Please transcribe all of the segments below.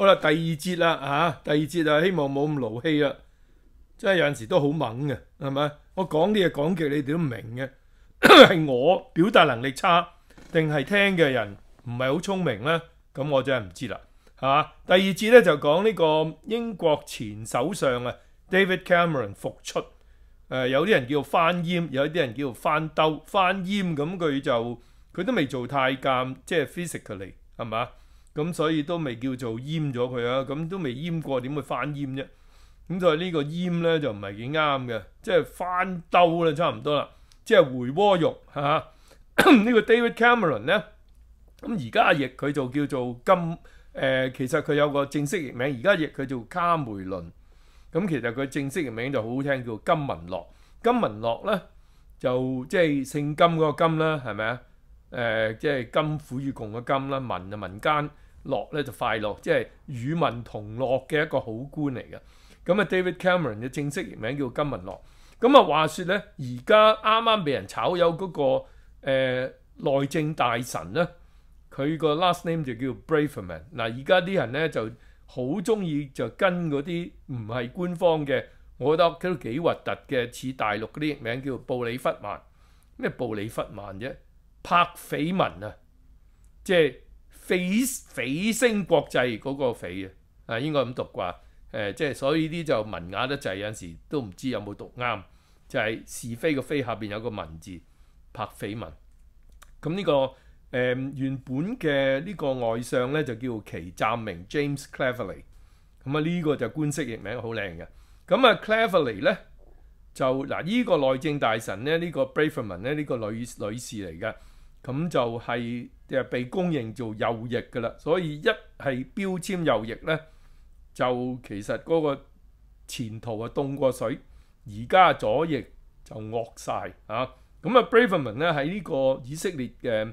好啦，第二节啦，吓，第二节啊，希望冇咁劳气啊，真系有阵时都好猛嘅，系咪？我讲啲嘢讲极，你哋都明嘅，系 我表达能力差，定系听嘅人唔系好聪明咧？咁我真系唔知啦，系嘛？第二节咧就讲呢个英国前首相啊，David Cameron 复出，诶，有啲人叫翻阉，有啲人叫翻兜翻阉，咁佢就佢都未做太监，即系 physically，系嘛？咁所以都未叫做淹咗佢啊，咁都未淹過，點會翻淹啫？咁以呢個淹咧就唔係幾啱嘅，即系翻兜啦，差唔多啦，即系回鍋肉嚇。呢個 David Cameron 咧，咁而家阿譯佢就叫做金誒，其實佢有個正式譯名，而家亦佢做卡梅倫。咁其實佢正式嘅名就好好聽，叫金文樂。金文樂咧就即系姓金嗰個金啦，係咪啊？誒即係甘苦與共嘅甘啦，民啊民間樂咧就快樂，即係與民同樂嘅一個好官嚟嘅。咁啊，David Cameron 嘅正式名叫甘民樂。咁啊，話說咧，而家啱啱俾人炒有嗰個誒內政大臣咧，佢個 last name 就叫 Braverman。嗱，而家啲人咧就好中意就跟嗰啲唔係官方嘅，我覺得佢都幾核突嘅，似大陸嗰啲名叫布里弗曼，咩布里弗曼啫？拍緋文啊！即係緋緋星國際嗰個緋啊！啊，應該咁讀啩？誒，即係所以啲就文雅得滯，有陣時都唔知有冇讀啱。就係是非個非下邊有個文字拍緋文。咁呢個誒原本嘅呢個外相咧就叫其站名 James Cleverly。咁啊呢個就官式譯名好靚嘅。咁啊 Cleverly 咧就嗱呢個內政大臣咧呢個 b r a v f r m a n 咧呢個女女士嚟嘅。咁就係誒被公認做右翼噶啦，所以一係標籤右翼咧，就其實嗰個前途係凍過水，而家左翼就惡晒。啊！咁啊，Braverman 咧喺呢個以色列嘅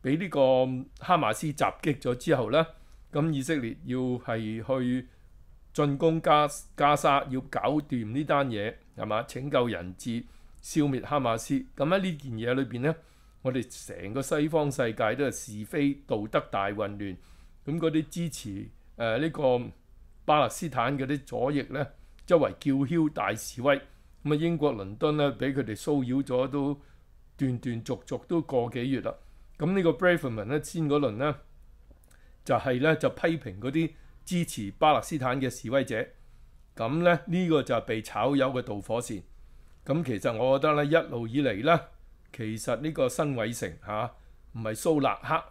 俾呢個哈馬斯襲擊咗之後咧，咁以色列要係去進攻加加沙，要搞掂呢單嘢係嘛？拯救人質、消滅哈馬斯，咁喺呢件嘢裏邊咧。我哋成個西方世界都係是非道德大混亂，咁嗰啲支持誒呢個巴勒斯坦嗰啲左翼咧，周圍叫囂大示威，咁啊英國倫敦咧俾佢哋騷擾咗都斷斷續續都個幾月啦，咁呢個 b r e h v i n 咧先嗰輪咧就係咧就批評嗰啲支持巴勒斯坦嘅示威者，咁咧呢個就係被炒魷嘅導火線，咁其實我覺得咧一路以嚟咧。其實呢個新委成嚇唔係蘇納克，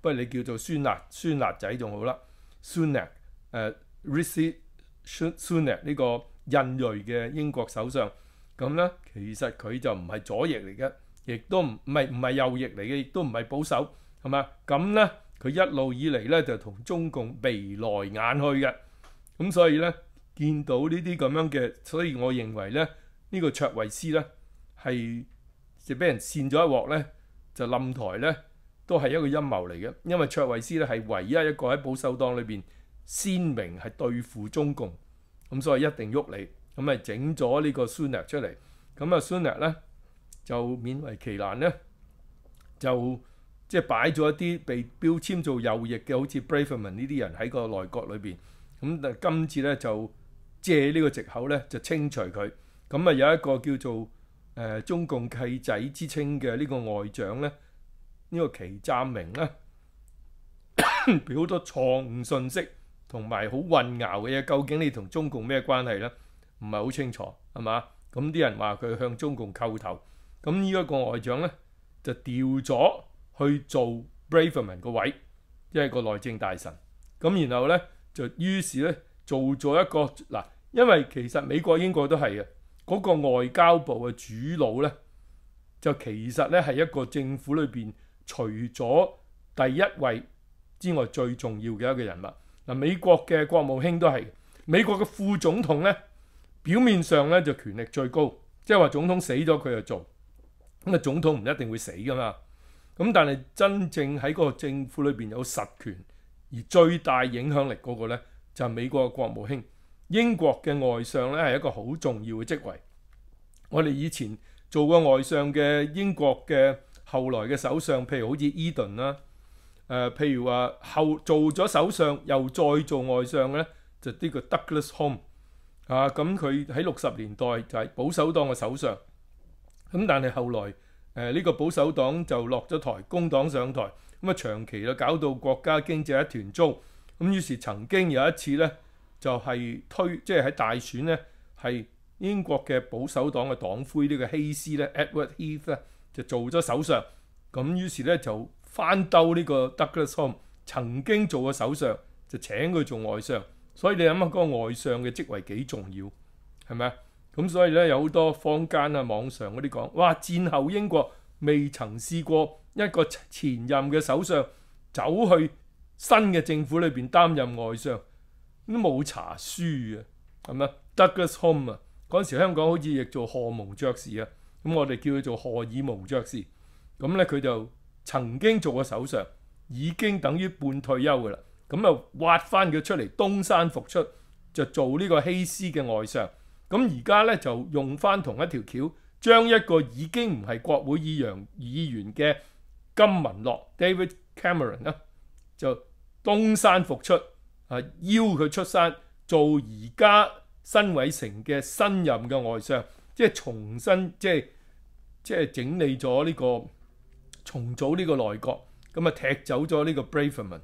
不過你叫做酸辣酸辣仔仲好啦，酸辣誒 Rishi 酸酸辣呢個印裔嘅英國首相咁呢，其實佢就唔係左翼嚟嘅，亦都唔係唔係右翼嚟嘅，亦都唔係保守係嘛？咁呢，佢一路以嚟呢，就同中共眉來眼去嘅，咁所以呢，見到呢啲咁樣嘅，所以我認為呢，呢個卓維斯呢係。就俾人扇咗一鑊咧，就冧台咧，都係一個陰謀嚟嘅。因為卓惠斯咧係唯一一個喺保守黨裏邊鮮明係對付中共，咁所以一定喐你，咁咪整咗呢個 Sunnat 出嚟，咁啊 Sunnat 咧就勉為其難咧，就即係擺咗一啲被標籤做右翼嘅，好似 Braverman 呢啲人喺個內閣裏邊，咁今次咧就借呢個藉口咧就清除佢，咁啊有一個叫做。誒中共契仔之稱嘅呢個外長咧，呢個祁佔明咧，好多錯誤信息同埋好混淆嘅嘢，究竟你同中共咩關係咧？唔係好清楚係嘛？咁啲人話佢向中共叩頭，咁呢一個外長咧就調咗去做 Braverman 個位，即係個內政大臣。咁然後咧就於是咧做咗一個嗱，因為其實美國、英國都係嘅。嗰個外交部嘅主腦呢，就其實呢係一個政府裏邊除咗第一位之外最重要嘅一個人物。嗱，美國嘅國務卿都係，美國嘅副總統呢，表面上呢就權力最高，即係話總統死咗佢就做。咁啊，總統唔一定會死噶嘛。咁但係真正喺嗰個政府裏邊有實權而最大影響力嗰個咧，就係美國嘅國務卿。英國嘅外相咧係一個好重要嘅職位。我哋以前做過外相嘅英國嘅後來嘅首相，譬如好似伊頓啦，誒，譬如話後做咗首相又再做外相嘅咧，就呢個 Douglas Home 啊。咁佢喺六十年代就係保守黨嘅首相。咁但係後來誒呢個保守黨就落咗台，工黨上台。咁啊長期就搞到國家經濟一團糟。咁於是曾經有一次咧。就係推即係喺大選呢，係英國嘅保守黨嘅黨魁呢個希斯咧，Edward Heath 咧就做咗首相。咁於是呢，就翻兜呢個 Douglas Home 曾經做嘅首相，就請佢做外相。所以你諗下嗰個外相嘅職位幾重要，係咪啊？咁所以呢，有好多坊間啊、網上嗰啲講，哇！戰後英國未曾試過一個前任嘅首相走去新嘅政府裏邊擔任外相。都冇查書啊，係嘛？Douglas Home 啊，嗰時香港好似亦做荷蒙爵士啊，咁我哋叫佢做荷爾蒙爵士。咁咧佢就曾經做過首相，已經等於半退休噶啦。咁啊挖翻佢出嚟，東山復出，就做呢個希斯嘅外相。咁而家咧就用翻同一條橋，將一個已經唔係國會議員議員嘅金文樂 David Cameron 啦，就東山復出。啊！邀佢出山做而家新委成嘅新任嘅外相，即系重新，即系即系整理咗呢個重组呢個內閣，咁啊踢走咗呢個 Braverman。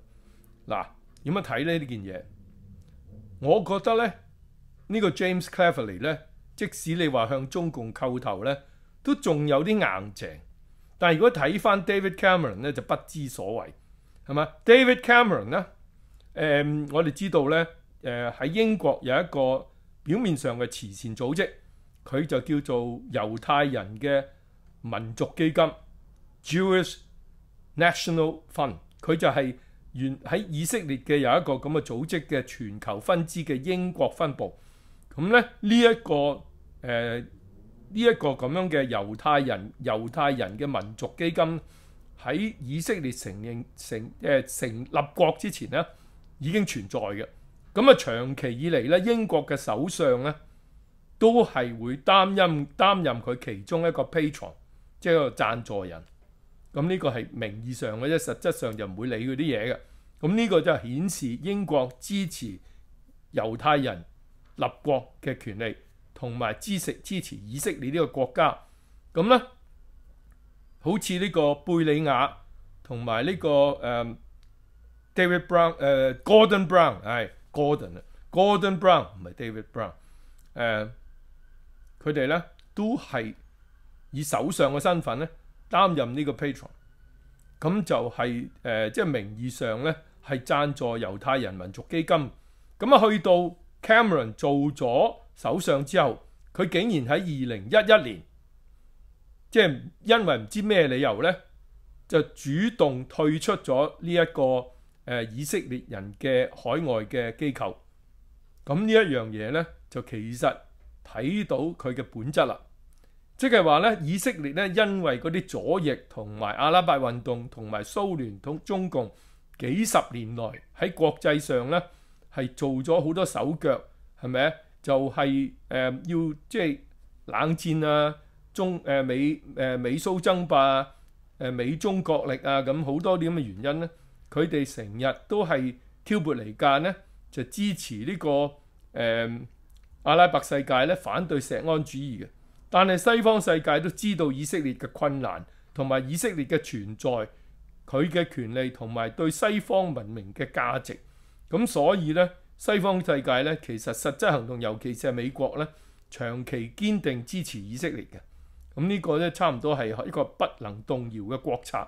嗱，點樣睇呢？呢件嘢？我覺得咧，呢個 James c l e v e r l y 咧，即使你話向中共叩頭咧，都仲有啲硬淨。但係如果睇翻 David Cameron 咧，就不知所谓，係嘛？David Cameron 咧。誒，我哋知道咧，誒喺英國有一個表面上嘅慈善組織，佢就叫做猶太人嘅民族基金 （Jewish National Fund）。佢就係原喺以色列嘅有一個咁嘅組織嘅全球分支嘅英國分部。咁咧呢一個誒呢一個咁樣嘅猶太人猶太人嘅民族基金喺以色列承認成誒成立國之前咧。已经存在嘅，咁啊长期以嚟咧，英国嘅首相咧都系会担任担任佢其中一个 pay 藏，即系个赞助人。咁呢个系名义上嘅，啫，实质上就唔会理佢啲嘢嘅。咁呢个就显示英国支持犹太人立国嘅权利，同埋支持支持以色列呢个国家。咁咧，好似呢个贝里亚同埋呢个诶。David Brown，誒，Gordon Brown，係 Gordon 啊，Gordon Brown 唔係 David Brown，誒，佢哋咧都係以首相嘅身份咧擔任呢個 patron，咁就係誒，即係名義上咧係贊助猶太人民族基金，咁啊去到 Cameron 做咗首相之後，佢竟然喺二零一一年，即係因為唔知咩理由咧，就主動退出咗呢一個。誒以色列人嘅海外嘅機構，咁呢一樣嘢呢，就其實睇到佢嘅本質啦，即係話呢，以色列呢，因為嗰啲左翼同埋阿拉伯運動同埋蘇聯同中共幾十年來喺國際上呢，係做咗好多手腳，係咪？就係誒要即係冷戰啊，中誒美誒美蘇爭霸誒美中國力啊，咁好多啲咁嘅原因呢。佢哋成日都係挑撥離間呢就支持呢個誒阿拉伯世界咧，反對石安主義嘅。但係西方世界都知道以色列嘅困難同埋以色列嘅存在，佢嘅權利同埋對西方文明嘅價值。咁所以呢，西方世界呢，其實實質行動，尤其是係美國呢，長期堅定支持以色列嘅。咁呢個呢，差唔多係一個不能動搖嘅國策。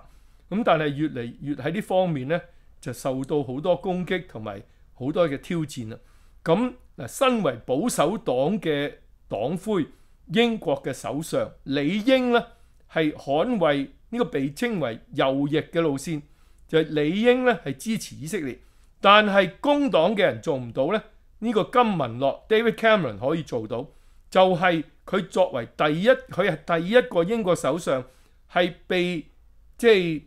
咁但係越嚟越喺呢方面咧，就受到好多攻擊同埋好多嘅挑戰啦。咁嗱，身為保守黨嘅黨魁，英國嘅首相理應咧，係捍衛呢個被稱為右翼嘅路線，就係理英咧係支持以色列。但係工黨嘅人做唔到咧，呢個金文樂 David Cameron 可以做到，就係佢作為第一，佢係第一個英國首相係被即係。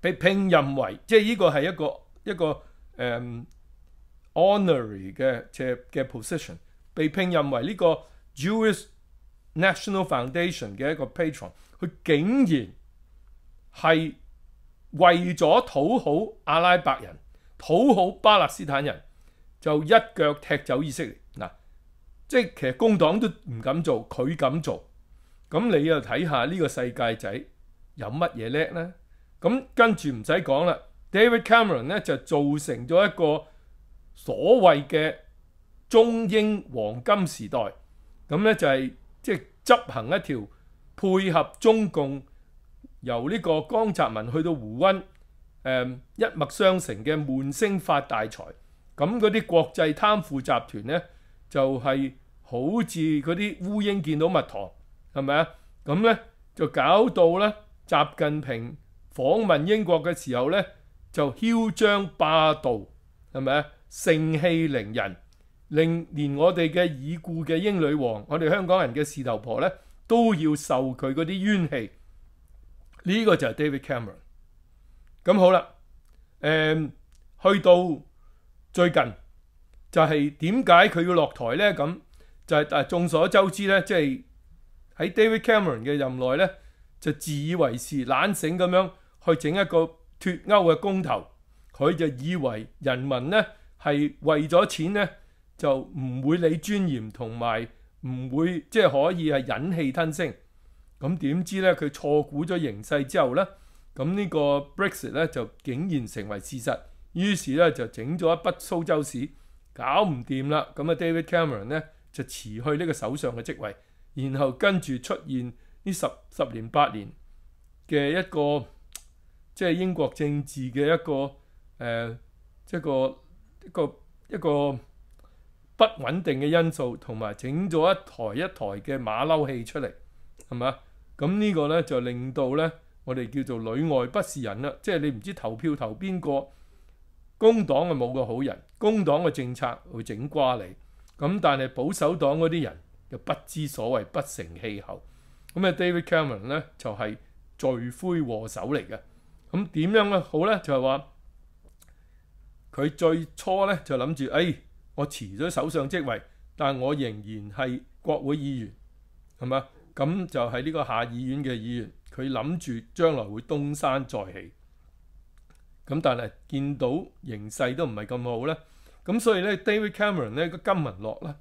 被聘任為，即係呢個係一個一個誒 honorary 嘅嘅 position，被聘任為呢個 Jewish National Foundation 嘅一個 patron，佢竟然係為咗討好阿拉伯人、討好巴勒斯坦人，就一腳踢走以色列。嗱，即係其實工黨都唔敢做，佢敢做，咁你又睇下呢個世界仔有乜嘢叻呢？咁跟住唔使講啦，David Cameron 咧就造成咗一個所謂嘅中英黃金時代。咁咧就係即係執行一條配合中共由呢個江澤民去到胡温誒一脈相承嘅滿星發大財。咁嗰啲國際貪腐集團咧就係好似嗰啲烏蠅見到蜜糖係咪啊？咁咧就搞到咧習近平。訪問英國嘅時候咧，就誇張霸道，係咪啊？盛氣凌人，令連我哋嘅已故嘅英女王，我哋香港人嘅士頭婆咧，都要受佢嗰啲冤氣。呢個就係 David Cameron。咁好啦，誒，去到最近就係點解佢要落台咧？咁就係誒，眾所周知咧，即係喺 David Cameron 嘅任內咧。就自以為是、懶醒咁樣去整一個脱歐嘅公投，佢就以為人民呢係為咗錢呢就唔會理尊嚴同埋唔會即係可以係忍氣吞聲。咁點知呢？佢錯估咗形勢之後呢，咁呢個 Brexit 呢就竟然成為事實。於是呢，就整咗一筆蘇州市，搞唔掂啦。咁啊，David Cameron 呢就辭去呢個首相嘅職位，然後跟住出現。呢十十年八年嘅一個即係英國政治嘅一個誒一個一個一个不穩定嘅因素，同埋整咗一台一台嘅馬騮戲出嚟，係嘛？咁呢個呢，就令到呢，我哋叫做裏外不是人啦，即係你唔知投票投邊個，工黨啊冇個好人，工黨嘅政策會整瓜你，咁但係保守黨嗰啲人又不知所謂，不成氣候。咁啊，David Cameron 咧就係罪魁禍首嚟嘅。咁點樣咧好咧？就係話佢最初咧就諗住，哎，我辭咗首相職位，但我仍然係國會議員，係嘛？咁就係呢個下議院嘅議員。佢諗住將來會東山再起。咁但係見到形勢都唔係咁好咧，咁所以咧 David Cameron 咧個金文樂咧，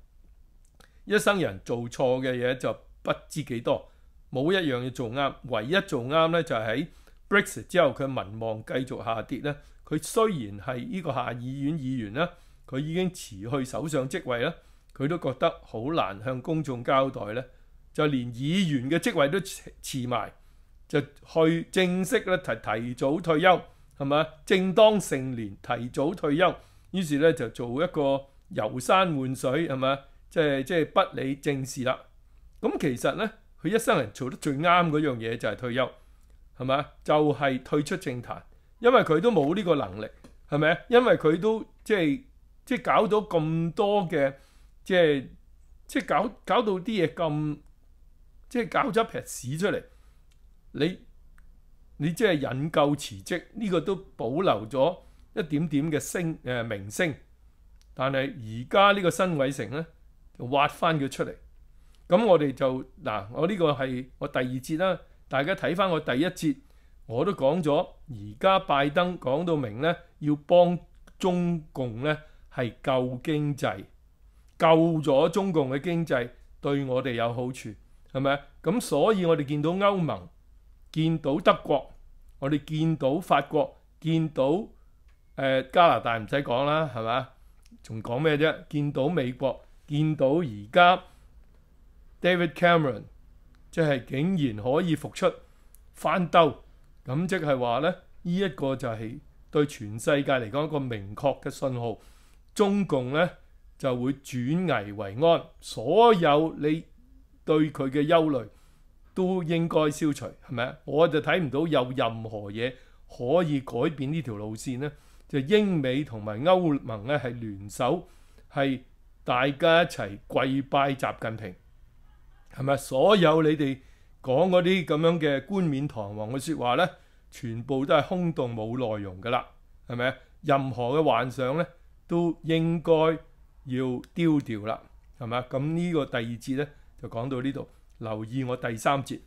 一生人做錯嘅嘢就不知幾多。冇一樣嘢做啱，唯一做啱呢，就係喺 Brexit 之後佢民望繼續下跌呢佢雖然係呢個下議院議員啦，佢已經辭去首相職位啦，佢都覺得好難向公眾交代呢就連議員嘅職位都辭埋，就去正式咧提提早退休係嘛？正當成年提早退休，於是呢就做一個遊山玩水係嘛？即係即係不理政事啦。咁其實呢。佢一生人做得最啱嗰樣嘢就係退休，係咪就係退出政壇，因為佢都冇呢個能力，係咪因為佢都即係即係搞到咁多嘅，即係即係搞搞到啲嘢咁，即係搞咗一撇屎出嚟。你你即係引咎辭職，呢個都保留咗一點點嘅聲诶名聲，但係而家呢個新委成咧挖翻佢出嚟。咁我哋就嗱，我呢个系我第二节啦。大家睇翻我第一节，我都讲咗。而家拜登讲到明呢，要帮中共呢系救经济，救咗中共嘅经济，对我哋有好处，系咪？咁所以我哋见到欧盟，见到德国，我哋见到法国，见到诶加拿大，唔使讲啦，系咪？仲讲咩啫？见到美国，见到而家。David Cameron 即係竟然可以復出翻兜，咁即係話咧，呢一個就係對全世界嚟講一個明確嘅信號。中共咧就會轉危為安，所有你對佢嘅憂慮都應該消除，係咪啊？我就睇唔到有任何嘢可以改變呢條路線呢就英美同埋歐盟咧係聯手，係大家一齊跪拜習近平。系咪？所有你哋講嗰啲咁樣嘅冠冕堂皇嘅説話咧，全部都係空洞冇內容噶啦，系咪？任何嘅幻想咧，都應該要丟掉啦，係咪啊？咁呢個第二節咧，就講到呢度，留意我第三節。